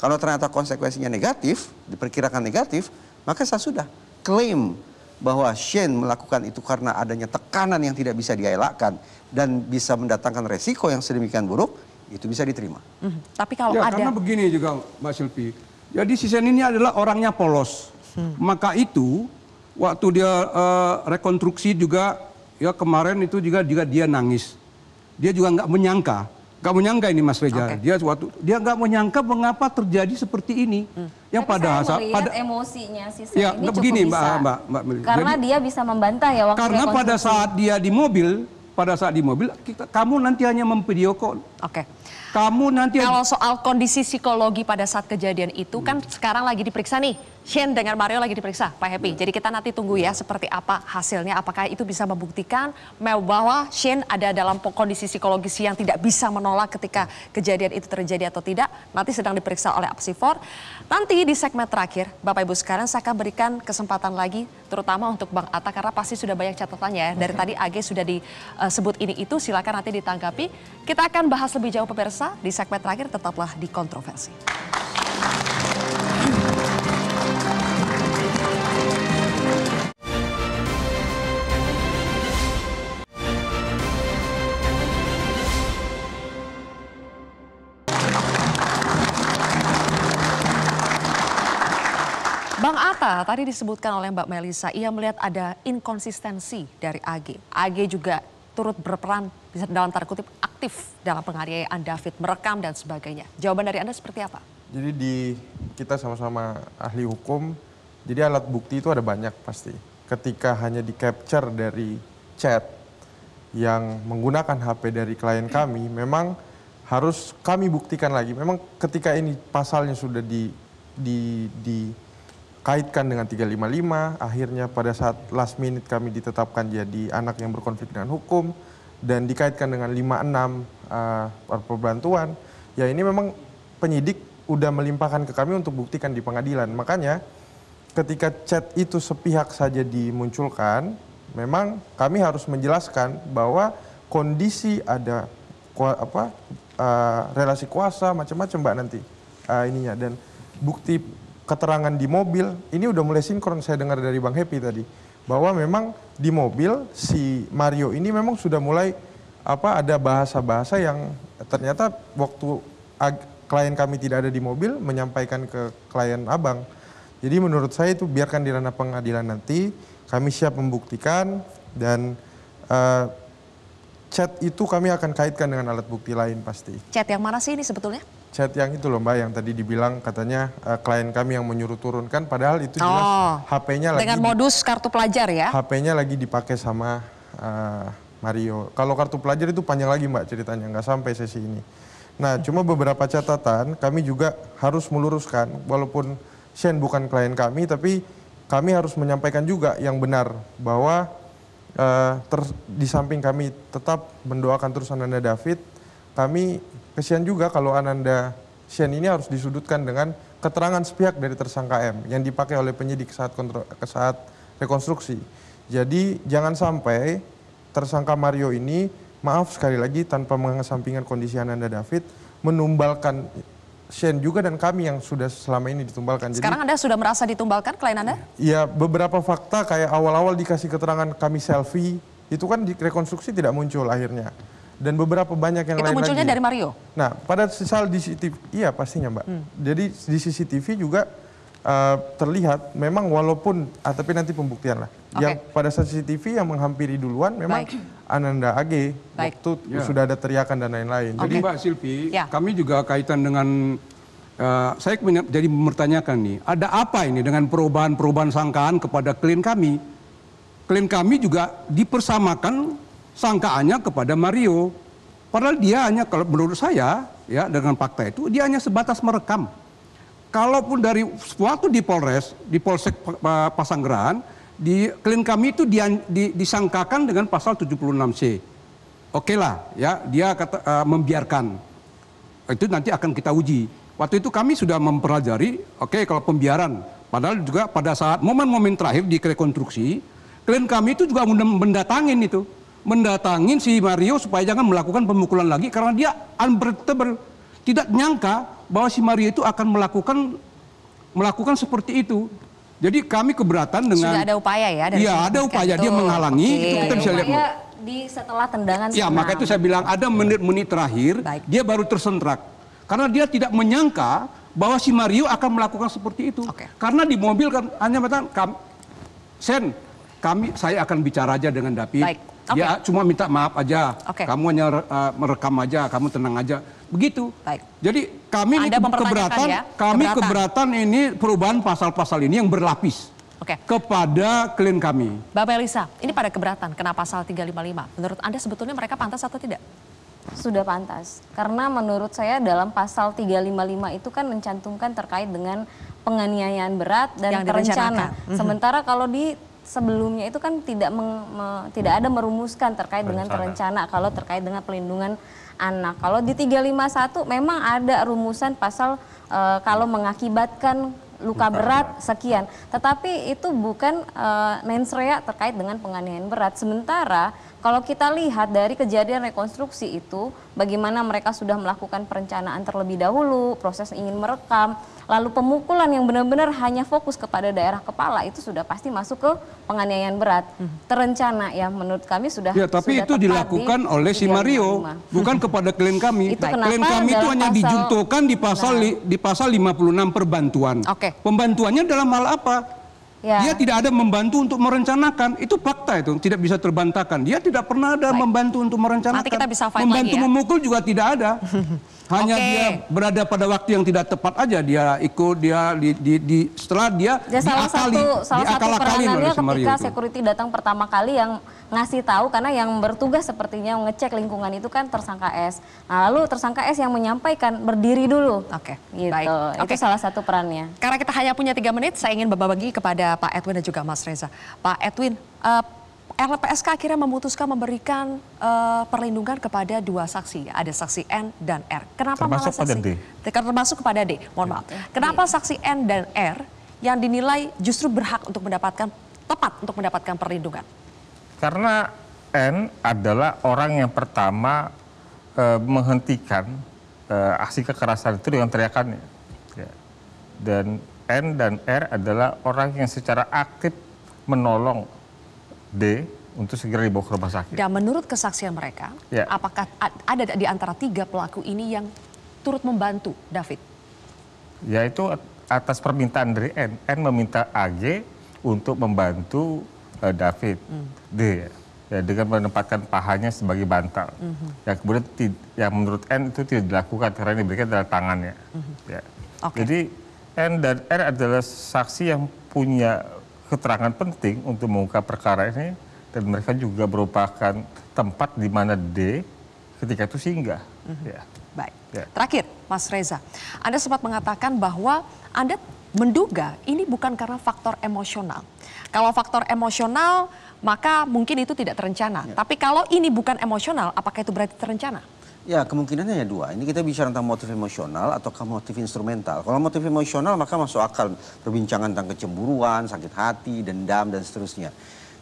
Kalau ternyata konsekuensinya negatif, diperkirakan negatif, maka saya sudah klaim bahwa Shane melakukan itu karena adanya tekanan yang tidak bisa dielakkan dan bisa mendatangkan resiko yang sedemikian buruk, itu bisa diterima. Mm -hmm. Tapi kalau ya, ada... Karena begini juga Mbak Silvi, jadi Sisen ini adalah orangnya polos. Hmm. Maka itu waktu dia uh, rekonstruksi juga ya kemarin itu juga juga dia nangis. Dia juga nggak menyangka, nggak menyangka ini Mas Reja. Okay. Dia waktu dia nggak menyangka mengapa terjadi seperti ini. Hmm. Yang pada saya pada emosinya Sisen ya, ini cukup begini, bisa. Mbak, Mbak, Mbak, Mbak, karena Jadi, dia bisa membantah ya waktu Karena pada saat dia di mobil, pada saat di mobil kita, kamu nanti hanya memvideo call. Oke. Okay kamu nanti kalau soal kondisi psikologi pada saat kejadian itu hmm. kan sekarang lagi diperiksa nih Shen dengan Mario lagi diperiksa Pak Happy hmm. jadi kita nanti tunggu ya iya. seperti apa hasilnya apakah itu bisa membuktikan bahwa Shen ada dalam kondisi psikologis yang tidak bisa menolak ketika kejadian itu terjadi atau tidak nanti sedang diperiksa oleh Apsifor nanti di segmen terakhir Bapak Ibu sekarang saya akan berikan kesempatan lagi terutama untuk Bang Atta karena pasti sudah banyak catatannya ya dari iya. tadi AG sudah disebut eh, ini itu silakan nanti ditanggapi kita akan bahas lebih jauh pemirsa pemirsa, di segmen terakhir tetaplah di kontroversi. Bang Atta tadi disebutkan oleh Mbak Melisa, ia melihat ada inkonsistensi dari AG. AG juga turut berperan bisa dalam tanda kutip aktif dalam penganiayaan David, merekam dan sebagainya. Jawaban dari Anda seperti apa? Jadi di kita sama-sama ahli hukum, jadi alat bukti itu ada banyak pasti. Ketika hanya di capture dari chat yang menggunakan HP dari klien kami, memang harus kami buktikan lagi. Memang ketika ini pasalnya sudah di di di kaitkan dengan 355, akhirnya pada saat last minute kami ditetapkan jadi anak yang berkonflik dengan hukum, dan dikaitkan dengan 56 uh, eh, perbantuan, ya ini memang penyidik udah melimpahkan ke kami untuk buktikan di pengadilan. Makanya ketika chat itu sepihak saja dimunculkan, memang kami harus menjelaskan bahwa kondisi ada apa uh, relasi kuasa macam-macam mbak nanti uh, ininya dan bukti keterangan di mobil ini udah mulai sinkron saya dengar dari bang Happy tadi bahwa memang di mobil si Mario ini memang sudah mulai apa ada bahasa-bahasa yang ternyata waktu klien kami tidak ada di mobil menyampaikan ke klien abang. Jadi menurut saya itu biarkan di ranah pengadilan nanti kami siap membuktikan dan uh, chat itu kami akan kaitkan dengan alat bukti lain pasti. Chat yang mana sih ini sebetulnya? chat yang itu loh Mbak yang tadi dibilang katanya uh, klien kami yang menyuruh turunkan padahal itu jelas oh, HP-nya lagi dengan modus kartu pelajar ya. HP-nya lagi dipakai sama uh, Mario. Kalau kartu pelajar itu panjang lagi Mbak ceritanya nggak sampai sesi ini. Nah, cuma beberapa catatan kami juga harus meluruskan walaupun Shen bukan klien kami tapi kami harus menyampaikan juga yang benar bahwa uh, ter, di samping kami tetap mendoakan terus Ananda David, kami kesian juga kalau Ananda Shen ini harus disudutkan dengan keterangan sepihak dari tersangka M yang dipakai oleh penyidik saat, kontro, saat rekonstruksi. Jadi jangan sampai tersangka Mario ini, maaf sekali lagi tanpa mengesampingkan kondisi Ananda David, menumbalkan Shen juga dan kami yang sudah selama ini ditumbalkan. Sekarang Jadi, Anda sudah merasa ditumbalkan klien Anda? Iya, beberapa fakta kayak awal-awal dikasih keterangan kami selfie, itu kan di rekonstruksi tidak muncul akhirnya dan beberapa banyak yang itu lain munculnya dari Mario. Nah, pada sesal di CCTV, iya pastinya Mbak. Hmm. Jadi di CCTV juga uh, terlihat memang walaupun ah, tapi nanti pembuktian lah. Okay. Yang pada saat CCTV yang menghampiri duluan memang Baik. Ananda Age Baik. waktu ya. sudah ada teriakan dan lain-lain. Okay. Jadi Mbak Silvi, ya. kami juga kaitan dengan Uh, saya jadi mempertanyakan nih, ada apa ini dengan perubahan-perubahan sangkaan kepada klien kami? Klien kami juga dipersamakan sangkaannya kepada Mario. Padahal dia hanya kalau menurut saya ya dengan fakta itu dia hanya sebatas merekam. Kalaupun dari waktu di Polres, di Polsek Pasanggerahan, di klien kami itu dia, di, disangkakan dengan pasal 76C. Oke lah, ya dia kata, uh, membiarkan. Itu nanti akan kita uji. Waktu itu kami sudah mempelajari, oke okay, kalau pembiaran. Padahal juga pada saat momen-momen terakhir di rekonstruksi, klien kami itu juga mendatangin itu mendatangin si Mario supaya jangan melakukan pemukulan lagi karena dia unpredictable. Tidak nyangka bahwa si Mario itu akan melakukan melakukan seperti itu. Jadi kami keberatan dengan sudah ada upaya ya dari Iya, ada upaya itu. dia menghalangi Oke. itu kita bisa lihat. di setelah tendangan Ya, senang. maka itu saya bilang ada menit-menit terakhir Baik. dia baru tersentrak. Karena dia tidak menyangka bahwa si Mario akan melakukan seperti itu. Okay. Karena di mobil kan hanya mengatakan, Sen, kami saya akan bicara aja dengan David. Baik. Okay. ya cuma minta maaf aja. Okay. Kamu hanya uh, merekam aja, kamu tenang aja. Begitu. Baik. Jadi kami ini keberatan, ya? kami keberatan. ini perubahan pasal-pasal ini yang berlapis. Okay. Kepada klien kami. Bapak Elisa, ini pada keberatan kena pasal 355. Menurut Anda sebetulnya mereka pantas atau tidak? Sudah pantas. Karena menurut saya dalam pasal 355 itu kan mencantumkan terkait dengan penganiayaan berat dan yang terencana. Mm -hmm. Sementara kalau di sebelumnya itu kan tidak meng, me, tidak ada merumuskan terkait Rencana. dengan terencana kalau terkait dengan pelindungan anak. Kalau di 351 memang ada rumusan pasal e, kalau mengakibatkan luka berat sekian. Tetapi itu bukan e, eh, mens rea terkait dengan penganiayaan berat. Sementara kalau kita lihat dari kejadian rekonstruksi itu, bagaimana mereka sudah melakukan perencanaan terlebih dahulu, proses ingin merekam, lalu pemukulan yang benar-benar hanya fokus kepada daerah kepala itu sudah pasti masuk ke penganiayaan berat. Hmm. Terencana ya menurut kami sudah Ya, tapi sudah itu dilakukan di, oleh si Mario, bukan kepada klien kami. itu nah, kenapa klien kami itu hanya pasal, dijuntukan di pasal nah, di pasal 56 perbantuan. Okay. Pembantuannya dalam hal apa? Ya. Dia tidak ada membantu untuk merencanakan. Itu fakta itu, tidak bisa terbantahkan. Dia tidak pernah ada Baik. membantu untuk merencanakan. Nanti kita bisa fight membantu lagi ya. memukul juga tidak ada. Hanya okay. dia berada pada waktu yang tidak tepat aja dia ikut dia di, di, di setelah dia, dia diakali, salah satu salah satu peranannya ketika itu. security datang pertama kali yang ngasih tahu karena yang bertugas sepertinya ngecek lingkungan itu kan tersangka S. Nah, lalu tersangka S yang menyampaikan berdiri dulu. Oke. Okay. Gitu. Baik. Itu okay. salah satu perannya. Karena kita hanya punya tiga menit, saya ingin berbagi kepada Pak Edwin dan juga Mas Reza. Pak Edwin, uh, eh, LPSK akhirnya memutuskan memberikan uh, perlindungan kepada dua saksi, ada saksi N dan R. Kenapa termasuk malah saksi? Pada Termasuk kepada D. Mohon maaf. Iya. Kenapa saksi N dan R yang dinilai justru berhak untuk mendapatkan tepat untuk mendapatkan perlindungan? Karena N adalah orang yang pertama eh, menghentikan aksi kekerasan itu dengan teriakannya. Ya. Dan N dan R adalah orang yang secara aktif menolong D untuk segera dibawa ke rumah sakit. Dan menurut kesaksian mereka, ya. apakah ada di antara tiga pelaku ini yang turut membantu David? Yaitu atas permintaan dari N. N meminta AG untuk membantu uh, David hmm. D ya, dengan menempatkan pahanya sebagai bantal. -hmm. Yang kemudian yang menurut N itu tidak dilakukan karena ini diberikan adalah tangannya. -hmm. ya. okay. Jadi N dan R adalah saksi yang punya keterangan penting untuk mengungkap perkara ini dan mereka juga merupakan tempat di mana D ketika itu singgah. Mm -hmm. ya. Baik. Ya. Terakhir, Mas Reza, Anda sempat mengatakan bahwa Anda menduga ini bukan karena faktor emosional. Kalau faktor emosional, maka mungkin itu tidak terencana. Ya. Tapi kalau ini bukan emosional, apakah itu berarti terencana? Ya kemungkinannya ya dua. Ini kita bicara tentang motif emosional atau motif instrumental. Kalau motif emosional maka masuk akal perbincangan tentang kecemburuan, sakit hati, dendam dan seterusnya.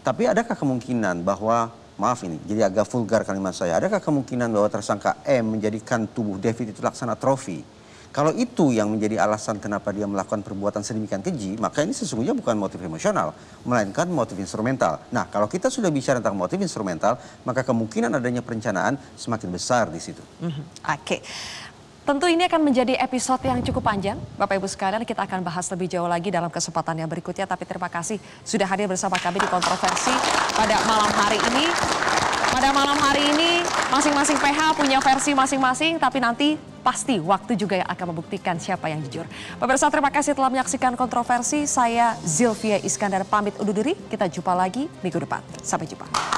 Tapi adakah kemungkinan bahwa maaf ini jadi agak vulgar kalimat saya. Adakah kemungkinan bahwa tersangka M menjadikan tubuh David itu laksana trofi? Kalau itu yang menjadi alasan kenapa dia melakukan perbuatan sedemikian keji, maka ini sesungguhnya bukan motif emosional, melainkan motif instrumental. Nah, kalau kita sudah bicara tentang motif instrumental, maka kemungkinan adanya perencanaan semakin besar di situ. Mhm. Oke. Okay. Tentu ini akan menjadi episode yang cukup panjang. Bapak Ibu sekalian kita akan bahas lebih jauh lagi dalam kesempatan yang berikutnya. Tapi terima kasih sudah hadir bersama kami di kontroversi pada malam hari ini. Pada malam hari ini masing-masing PH punya versi masing-masing tapi nanti pasti waktu juga yang akan membuktikan siapa yang jujur. Pemirsa terima kasih telah menyaksikan kontroversi. Saya Zilvia Iskandar pamit undur diri. Kita jumpa lagi minggu depan. Sampai jumpa.